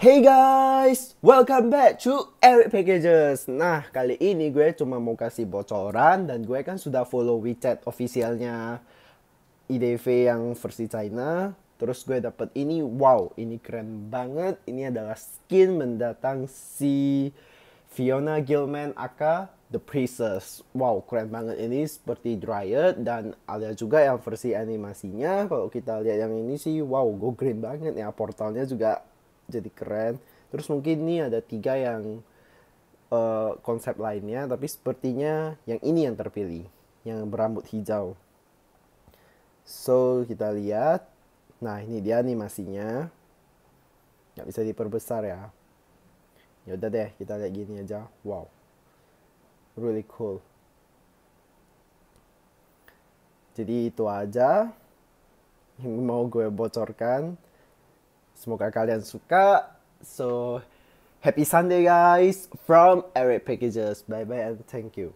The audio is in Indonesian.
Hey guys, welcome back to Eric Packages. Nah, kali ini gue cuma mau kasih bocoran dan gue kan sudah follow WeChat officialnya IDV yang versi China. Terus gue dapet ini, wow, ini keren banget. Ini adalah skin mendatang si Fiona Gilman aka The Princess. Wow, keren banget ini seperti Dryad dan ada juga yang versi animasinya. Kalau kita lihat yang ini sih, wow, go green banget ya. Portalnya juga jadi keren terus mungkin ini ada tiga yang uh, konsep lainnya tapi sepertinya yang ini yang terpilih yang berambut hijau so kita lihat nah ini dia animasinya nggak bisa diperbesar ya Yaudah deh kita lihat gini aja wow really cool jadi itu aja yang mau gue bocorkan Semoga kalian suka. So, happy Sunday guys from Eric Packages. Bye bye and thank you.